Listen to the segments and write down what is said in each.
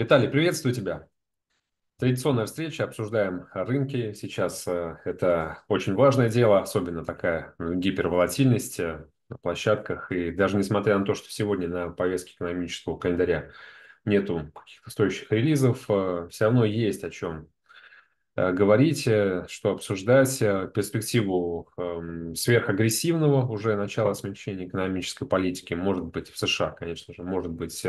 Виталий, приветствую тебя. Традиционная встреча, обсуждаем рынки. Сейчас э, это очень важное дело, особенно такая ну, гиперволатильность э, на площадках. И даже несмотря на то, что сегодня на повестке экономического календаря нету каких-то стоящих релизов, э, все равно есть о чем говорить, что обсуждать перспективу эм, сверхагрессивного уже начала смягчения экономической политики, может быть, в США, конечно же, может быть,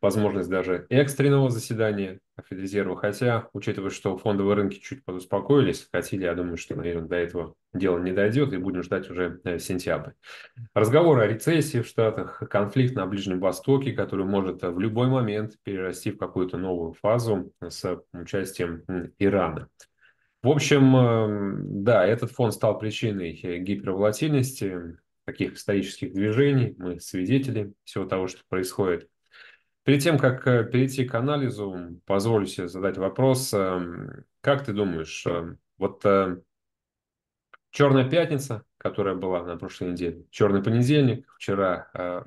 возможность даже экстренного заседания Федрезерва, хотя, учитывая, что фондовые рынки чуть подуспокоились, хотели, я думаю, что, наверное, до этого дело не дойдет, и будем ждать уже э, сентябрь. Разговор о рецессии в Штатах, конфликт на Ближнем Востоке, который может э, в любой момент перерасти в какую-то новую фазу с участием Ирана. В общем, э, да, этот фон стал причиной гиперволатильности, таких исторических движений, мы свидетели всего того, что происходит. Перед тем, как э, перейти к анализу, позволю себе задать вопрос. Эм, как ты думаешь, эм, вот э, Черная пятница, которая была на прошлой неделе, Черный понедельник, вчера, э,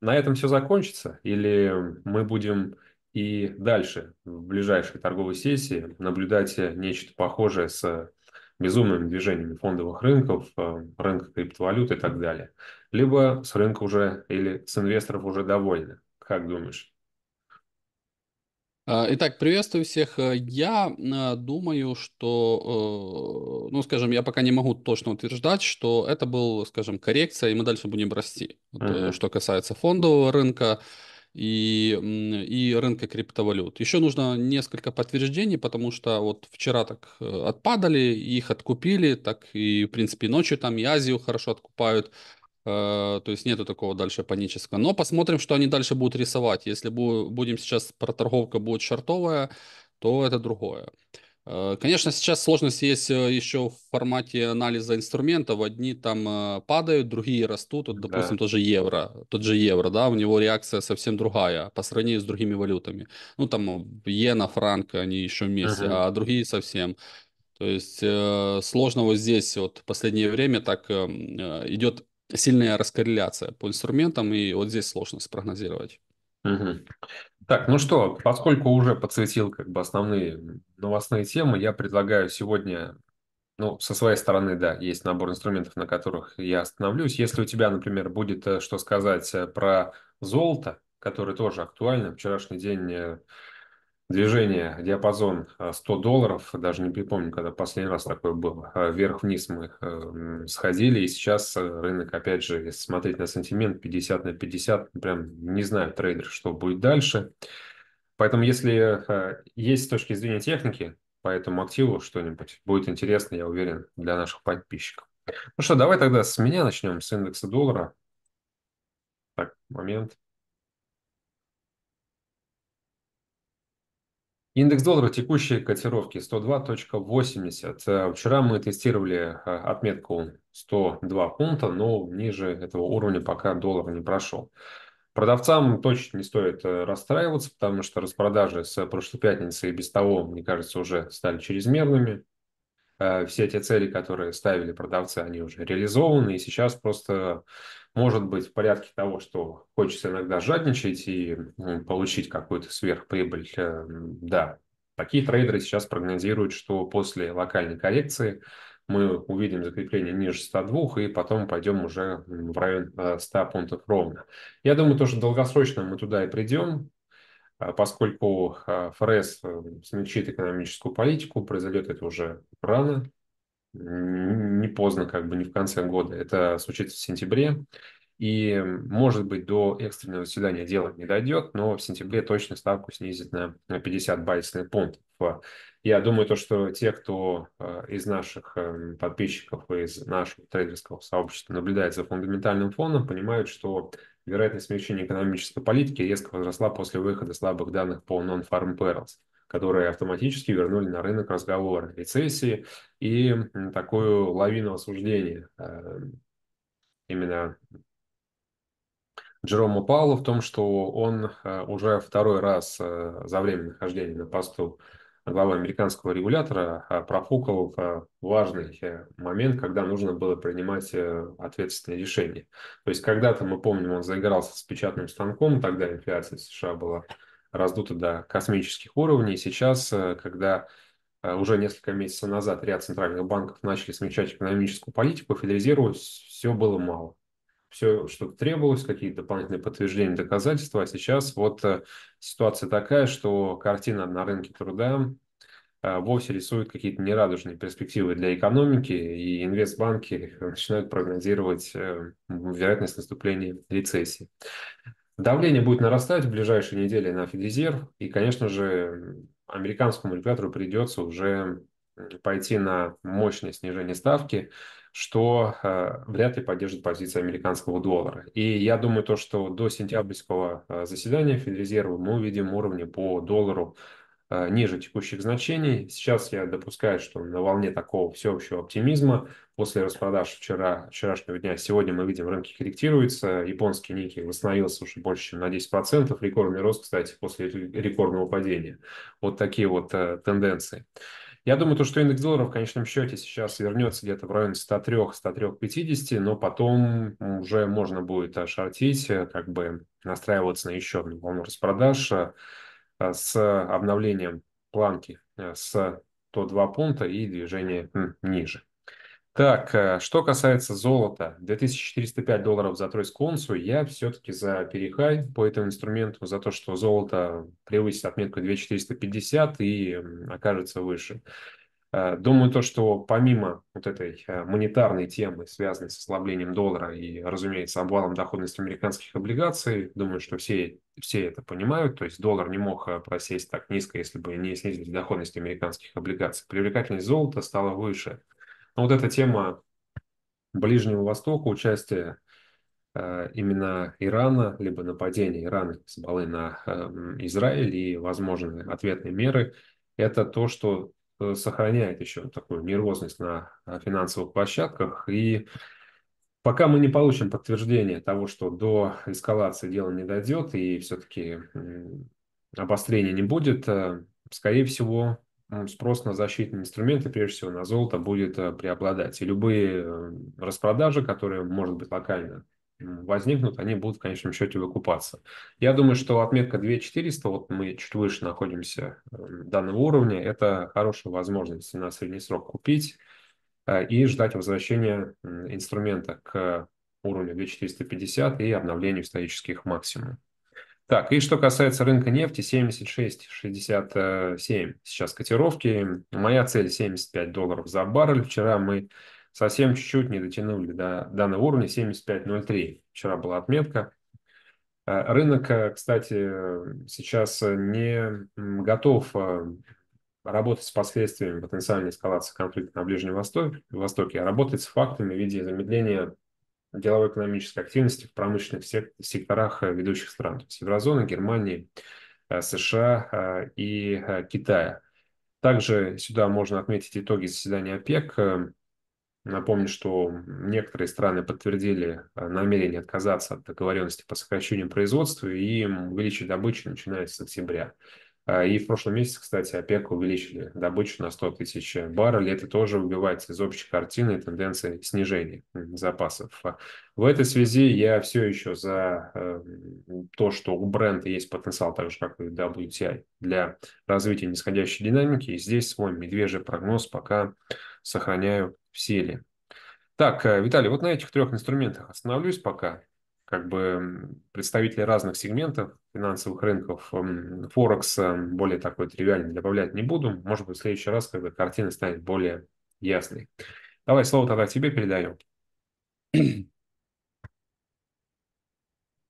на этом все закончится? Или мы будем и дальше, в ближайшей торговой сессии, наблюдать нечто похожее с безумными движениями фондовых рынков, рынка криптовалют и так далее? Либо с рынка уже или с инвесторов уже довольны? Как думаешь? А, итак, приветствую всех. Э, я э, думаю, что, э, ну, скажем, я пока не могу точно утверждать, что это был, скажем, коррекция, и мы дальше будем расти. Uh-huh. Что касается фондового рынка и, и рынка криптовалют. Еще нужно несколько подтверждений, потому что вот вчера так отпадали, их откупили, так и, в принципе, ночью там и Азию хорошо откупают. Э, то есть нету такого дальше панического. Но посмотрим, что они дальше будут рисовать. Если будем сейчас про проторговка будет шартовая, то это другое. Э, конечно, сейчас сложность есть э, еще в формате анализа инструментов. Одни там падают, другие растут. Вот, допустим, да. тот же евро. Тот же евро, да, у него реакция совсем другая по сравнению с другими валютами. Ну, там иена, франк, они еще вместе, uh-huh. а другие совсем. То есть э, сложного здесь вот в последнее время так эм, э, идет сильная раскорреляция по инструментам, и вот здесь сложно спрогнозировать. Угу. Так, ну что, поскольку уже подсветил как бы основные новостные темы, я предлагаю сегодня, ну, со своей стороны, да, есть набор инструментов, на которых я остановлюсь. Если у тебя, например, будет э, что сказать э, про золото, которое тоже актуально, вчерашний день э, движение, диапазон 100 э, долларов, даже не припомню, когда последний раз такое было, э, вверх-вниз мы э, сходили, и сейчас рынок, опять же, если смотреть на сантимент 50 на 50, прям не знаю трейдер, что будет дальше. Поэтому если есть с точки зрения техники по этому активу что-нибудь, будет интересно, я уверен, для наших подписчиков. Ну что, давай тогда с меня начнем, с индекса доллара. Так, момент. Индекс доллара текущей котировки 102.80. Э, вчера мы тестировали э, отметку 102 пункта, но ниже этого уровня пока доллар не прошел. Продавцам точно не стоит э, расстраиваться, потому что распродажи с прошлой пятницы и без того, мне кажется, уже стали чрезмерными. Э, все те цели, которые ставили продавцы, они уже реализованы, и сейчас просто может быть в порядке того, что хочется иногда жадничать и получить какую-то сверхприбыль, э, да, такие трейдеры сейчас прогнозируют, что после локальной коррекции мы увидим закрепление ниже 102 и потом пойдем уже в район 100 э, пунктов ровно. Я думаю, то, что долгосрочно мы туда и придем, а поскольку а, ФРС эм, смягчит экономическую политику, произойдет это уже рано, не поздно, как бы не в конце года. Это случится в сентябре. И, может быть, до экстренного заседания дело не дойдет, но в сентябре точно ставку снизит на 50 байсных пунктов. А я думаю, то, что те, кто из наших эм, подписчиков, из нашего трейдерского сообщества наблюдает за фундаментальным фондом, понимают, что Вероятность смягчения экономической политики резко возросла после выхода слабых данных по Non-Farm Perils, которые автоматически вернули на рынок разговор рецессии и такую лавину осуждения э, именно Джерома Паула в том, что он э, уже второй раз э, за время нахождения на посту главы американского регулятора а, профукал э, важный э, момент, когда нужно было принимать э, ответственные решения. То есть когда-то, мы помним, он заигрался с печатным станком, тогда инфляция США была раздута до космических уровней. Сейчас, когда уже несколько месяцев назад ряд центральных банков начали смягчать экономическую политику, федерализировать все было мало все, что требовалось, какие-то дополнительные подтверждения, доказательства. А сейчас вот э, ситуация такая, что картина на рынке труда э, вовсе рисует какие-то нерадужные перспективы для экономики, и инвестбанки начинают прогнозировать э, вероятность наступления рецессии. Давление будет нарастать в ближайшие недели на Федрезерв, и, конечно же, американскому регулятору придется уже пойти на мощное снижение ставки, что э, вряд ли поддержит позиция американского доллара. И я думаю то, что до сентябрьского э, заседания Федрезерва мы увидим уровни по доллару э, ниже текущих значений. Сейчас я допускаю, что на волне такого всеобщего оптимизма после распродаж вчера, вчерашнего дня, сегодня мы видим, рынки корректируются, японский ники восстановился уже больше, чем на 10%, рекордный рост, кстати, после рекордного падения. Вот такие вот э, тенденции. Я думаю, то, что индекс доллара в конечном счете сейчас вернется где-то в районе 103 10350 но потом уже можно будет шортить, э, как бы настраиваться на еще одну волну распродаж э, с обновлением планки э, с то 2 пункта и движение ниже. Так, э, что касается золота, 2405 долларов за тройскую унцию, я все-таки за перехай по этому инструменту, за то, что золото превысит отметку 2450 и окажется выше. Э, думаю, то, что помимо вот этой э, монетарной темы, связанной с ослаблением доллара и, разумеется, обвалом доходности американских облигаций, думаю, что все, все это понимают, то есть доллар не мог просесть так низко, если бы не снизились доходности американских облигаций. Привлекательность золота стала выше – но вот эта тема Ближнего Востока, участие э, именно Ирана, либо нападение Ирана Хизбаллы на эм, Израиль и возможные ответные меры, это то, что э, сохраняет еще такую нервозность на э, финансовых площадках. И пока мы не получим подтверждение того, что до эскалации дело не дойдет и все-таки обострения не будет, скорее всего, Э, спрос на защитные инструменты, прежде всего на золото, будет э, преобладать. И любые эм, распродажи, которые, может быть, локально возникнут, они будут в конечном счете выкупаться. Я думаю, что отметка 2400, вот мы чуть выше находимся эм, данного уровня, это хорошая возможность на средний срок купить э, и ждать возвращения инструмента к уровню 2450 и обновлению исторических максимумов. Так, и что касается рынка нефти, 76,67 сейчас котировки. Моя цель 75 долларов за баррель. Вчера мы совсем чуть-чуть не дотянули до данного уровня 75,03. Вчера была отметка. Э, рынок, э, кстати, сейчас не готов э, работать с последствиями потенциальной эскалации конфликта на Ближнем Востоке а работать с фактами в виде замедления деловой экономической активности в промышленных секторах э, ведущих стран, то есть Еврозоны, Германии, э, США э, и Китая. Также сюда можно отметить итоги заседания ОПЕК. Напомню, что некоторые страны подтвердили намерение отказаться от договоренности по сокращению производства и увеличить добычу, начиная с октября. А, и в прошлом месяце, кстати, ОПЕК увеличили добычу на 100 тысяч баррелей. Это тоже выбивается из общей картины тенденции снижения запасов. А в этой связи я все еще за эм, то, что у бренда есть потенциал, так же как и WTI, для развития нисходящей динамики. И здесь свой медвежий прогноз пока сохраняю в силе. Так, э, Виталий, вот на этих трех инструментах остановлюсь пока как бы представители разных сегментов финансовых рынков. Эм, Форекс эм, более такой тривиальный добавлять не буду. Может быть, в следующий раз, когда картина станет более ясной. Давай слово тогда тебе передаем.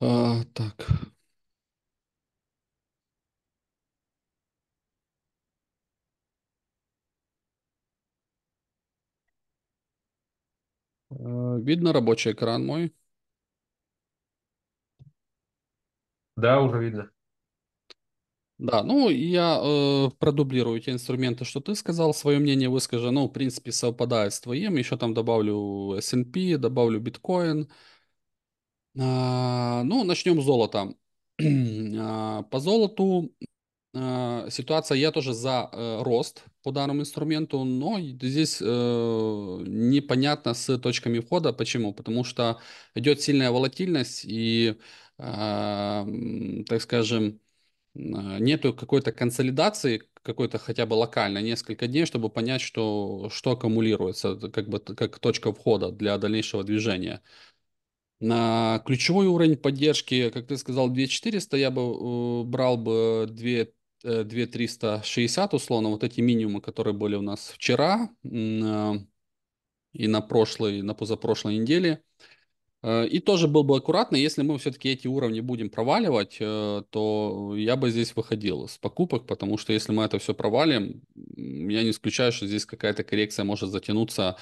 А, так. А, видно рабочий экран мой? Да, уже видно. Да, ну я э, продублирую те инструменты, что ты сказал, свое мнение выскажу, ну, в принципе, совпадает с твоим, еще там добавлю S&P, добавлю биткоин. А, ну, начнем с золота. А, по золоту а, ситуация, я тоже за э, рост по данному инструменту, но здесь э, непонятно с точками входа, почему? Потому что идет сильная волатильность и... А, так скажем, а, нету какой-то консолидации, какой-то хотя бы локально, несколько дней, чтобы понять, что, что аккумулируется, как бы как точка входа для дальнейшего движения. На ключевой уровень поддержки, как ты сказал, 2400, я бы брал бы 2 2360 э, условно, вот эти минимумы, которые были у нас вчера а, и на прошлой, на позапрошлой неделе. Э, и тоже был бы аккуратно, если мы все-таки эти уровни будем проваливать, э, то я бы здесь выходил с покупок, потому что если мы это все провалим, я не исключаю, что здесь какая-то коррекция может затянуться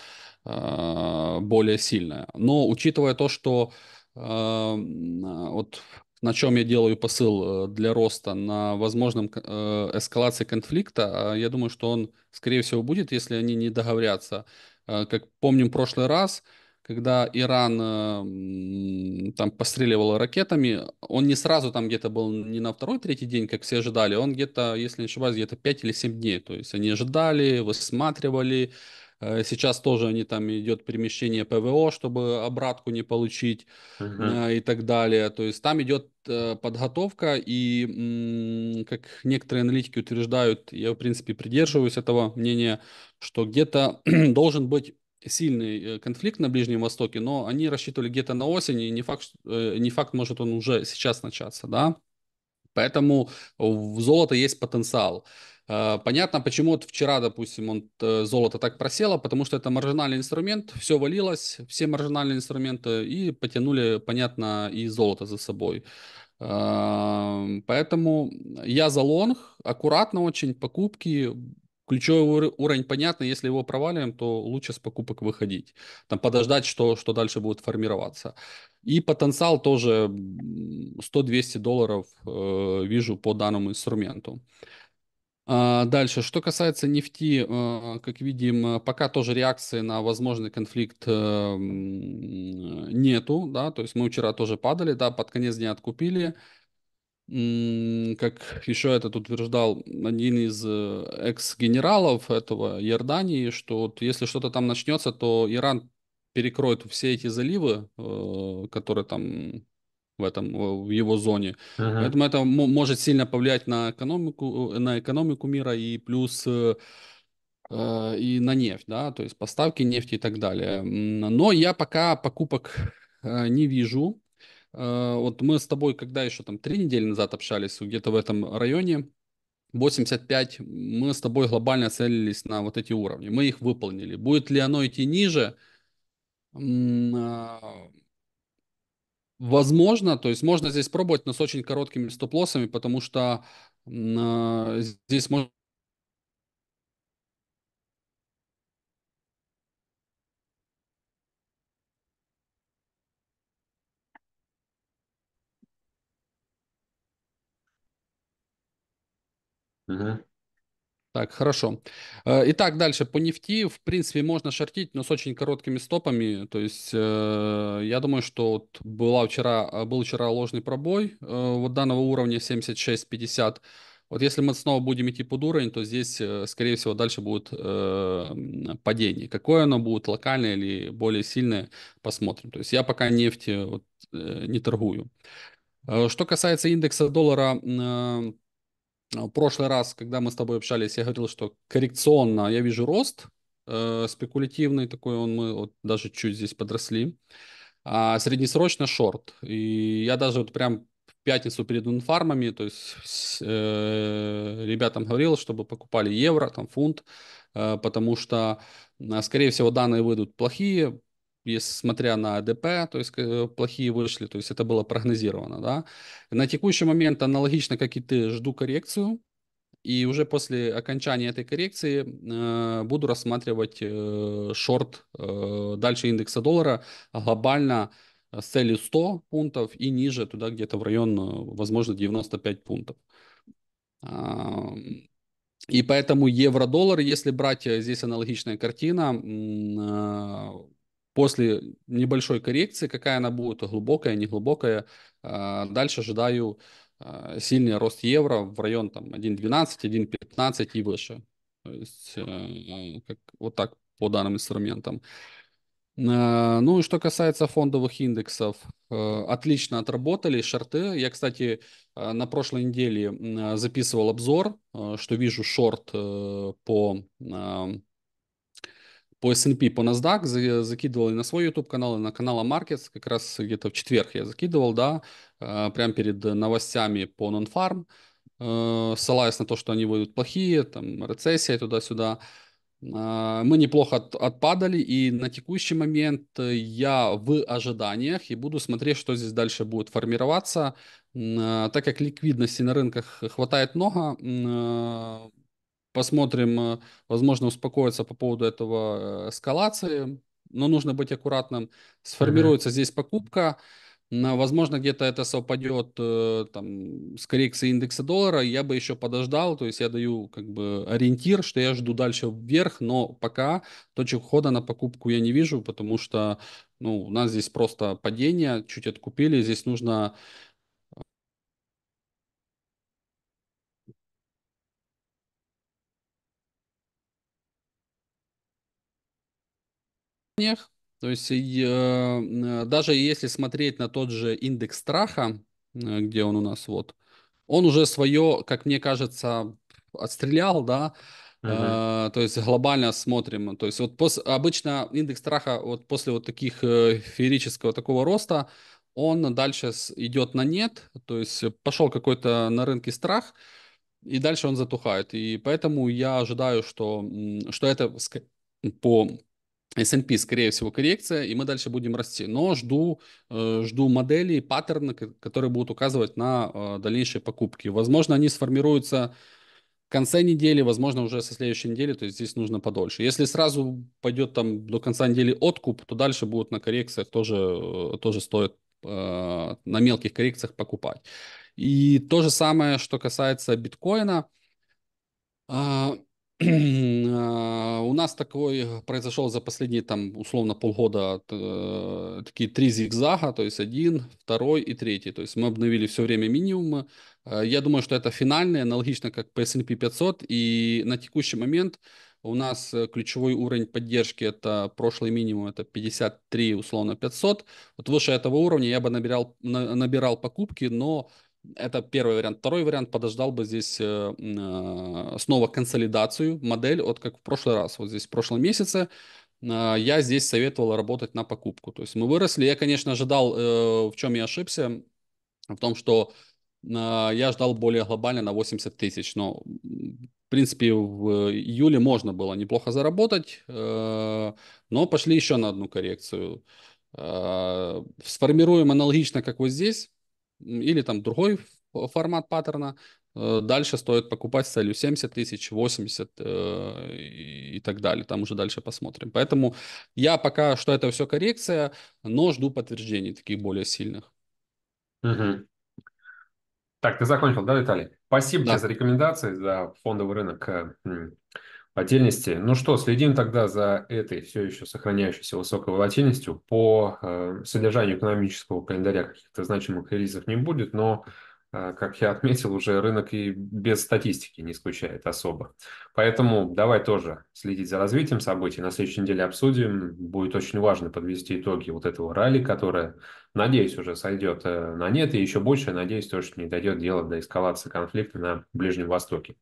э, более сильная. Но учитывая то, что вот на чем я делаю посыл для роста, на возможном эскалации конфликта, я думаю, что он, скорее всего, будет, если они не договорятся. Как помним в прошлый раз, когда Иран эм, там постреливал ракетами, он не сразу там где-то был не на второй-третий день, как все ожидали, он где-то, если не ошибаюсь, где-то 5 или 7 дней, то есть они ожидали, высматривали, э, Сейчас тоже они там идет перемещение ПВО, чтобы обратку не получить uh-huh. и так далее. То есть там идет э, подготовка и, как некоторые аналитики утверждают, я в принципе придерживаюсь этого мнения, что где-то должен быть сильный э, конфликт на Ближнем Востоке, но они рассчитывали где-то на осень, и не факт, э, не факт, может он уже сейчас начаться, да. Поэтому в золото есть потенциал. Э, понятно, почему вот вчера, допустим, он, золото так просело, потому что это маржинальный инструмент, все валилось, все маржинальные инструменты, и потянули, понятно, и золото за собой. Поэтому я за лонг, аккуратно очень, покупки, Ключевой уровень понятно, если его проваливаем, то лучше с покупок выходить. Там подождать, что, что дальше будет формироваться. И потенциал тоже 100-200 долларов э, вижу по данному инструменту. А дальше, что касается нефти, э, как видим, пока тоже реакции на возможный конфликт э, нету, да, то есть мы вчера тоже падали, да, под конец дня откупили, как еще этот утверждал один из э, экс-генералов этого Иордании, что вот если что-то там начнется, то Иран перекроет все эти заливы, э, которые там в этом в его зоне. Ага. Поэтому это может сильно повлиять на экономику, э, на экономику мира и плюс и на нефть, да, то есть поставки нефти и так далее. Но я пока покупок не вижу Э, вот мы с тобой когда еще там три недели назад общались, где-то в этом районе, 85, мы с тобой глобально целились на вот эти уровни. Мы их выполнили. Будет ли оно идти ниже? Э, возможно, то есть можно здесь пробовать, но с очень короткими стоп-лоссами, потому что э, здесь можно Угу. Так, хорошо. Э, итак, дальше по нефти, в принципе, можно шортить, но с очень короткими стопами. То есть, э, я думаю, что вот была вчера, э, был вчера ложный пробой вот данного уровня 76.50. Вот если мы снова будем идти под уровень, то здесь, скорее всего, дальше будет э, падение. Какое оно будет, локальное или более сильное, посмотрим. То есть я пока нефти вот, не торгую. Что касается индекса доллара в прошлый раз, когда мы с тобой общались, я говорил, что коррекционно я вижу рост э, спекулятивный такой, он мы вот, даже чуть здесь подросли. А среднесрочно шорт. И я даже вот прям в пятницу перед инфармами, то есть с, э, ребятам говорил, чтобы покупали евро, там фунт, э, потому что, э, скорее всего, данные выйдут плохие, смотря на а ДП, то есть э, плохие вышли, то есть это было прогнозировано, да. На текущий момент аналогично, как и ты, жду коррекцию, и уже после окончания этой коррекции э, буду рассматривать э, шорт э, дальше индекса доллара глобально э, с целью 100 пунктов и ниже, туда где-то в район, э, возможно, 95 пунктов. И поэтому евро-доллар, если брать здесь аналогичная картина, после небольшой коррекции, какая она будет, глубокая, неглубокая, а, дальше ожидаю а, сильный рост евро в район там 1.12, 1.15 и выше. То есть э, как, вот так по данным инструментам. А, ну и что касается фондовых индексов, э, отлично отработали шорты. Я, кстати, э, на прошлой неделе записывал обзор, что вижу шорт по по S&P, по NASDAQ закидывал и на свой YouTube канал, и на канал Markets, как раз где-то в четверг я закидывал, да, э, прямо перед новостями по Non-Farm, э, ссылаясь на то, что они будут плохие, там, рецессия туда-сюда. Э, мы неплохо от, отпадали, и на текущий момент я в ожиданиях и буду смотреть, что здесь дальше будет формироваться. Так как ликвидности на рынках хватает много, Посмотрим, э, возможно, успокоиться по поводу этого э, эскалации, но нужно быть аккуратным. Сформируется mm-hmm. здесь покупка, возможно, где-то это совпадет э, там, с коррекцией индекса доллара, я бы еще подождал, то есть я даю как бы ориентир, что я жду дальше вверх, но пока точек входа на покупку я не вижу, потому что ну, у нас здесь просто падение, чуть откупили, здесь нужно компаниях. То есть э, э, даже если смотреть на тот же индекс страха, э, где он у нас вот, он уже свое, как мне кажется, отстрелял, да, Uh-huh. Э, то есть глобально смотрим. То есть вот пос... обычно индекс страха вот после вот таких э, феерического такого роста, он дальше идет на нет. То есть пошел какой-то на рынке страх, и дальше он затухает. И поэтому я ожидаю, что, что это по S&P, скорее всего, коррекция, и мы дальше будем расти. Но жду, э, жду моделей, паттерны, которые будут указывать на э, дальнейшие покупки. Возможно, они сформируются в конце недели, возможно, уже со следующей недели, то есть здесь нужно подольше. Если сразу пойдет там до конца недели откуп, то дальше будут на коррекциях тоже, э, тоже стоит на мелких коррекциях покупать. И то же самое, что касается биткоина а, – А, у нас такой произошел за последние там условно полгода э, такие три зигзага, то есть один, второй и третий. То есть мы обновили все время минимумы. А, я думаю, что это финальный, аналогично как по S&P 500. И на текущий момент у нас э, ключевой уровень поддержки это прошлый минимум, это 53, условно 500. Вот выше этого уровня я бы набирал, на, набирал покупки, но это первый вариант. Второй вариант, подождал бы здесь э, э, снова консолидацию, модель, вот как в прошлый раз, вот здесь в прошлом месяце, э, я здесь советовал работать на покупку. То есть мы выросли, я, конечно, ожидал, э, в чем я ошибся, в том, что э, я ждал более глобально на 80 тысяч, но в принципе в июле можно было неплохо заработать, э, но пошли еще на одну коррекцию. Сформируем аналогично, как вот здесь или там другой формат паттерна, э, Дальше стоит покупать с целью 70 тысяч, 80 э, и так далее. Там уже дальше посмотрим. Поэтому я пока что это все коррекция, но жду подтверждений таких более сильных. Угу. Так, ты закончил, да, Виталий? Спасибо да. тебе за рекомендации, за фондовый рынок. Э, отдельности. Ну что, следим тогда за этой все еще сохраняющейся высокой волатильностью. По э, содержанию экономического календаря каких-то значимых релизов не будет, но, э, как я отметил, уже рынок и без статистики не скучает особо. Поэтому давай тоже следить за развитием событий. На следующей неделе обсудим. Будет очень важно подвести итоги вот этого ралли, которое, надеюсь, уже сойдет э, на нет, и еще больше, надеюсь, тоже не дойдет дело до эскалации конфликта на Ближнем Востоке.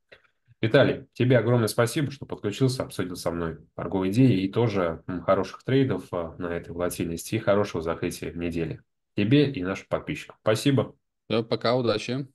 Виталий, тебе огромное спасибо, что подключился, обсудил со мной торговые идеи и тоже хороших трейдов э, на этой волатильности и хорошего закрытия недели. Тебе и нашим подписчикам. Спасибо. Все, пока, удачи.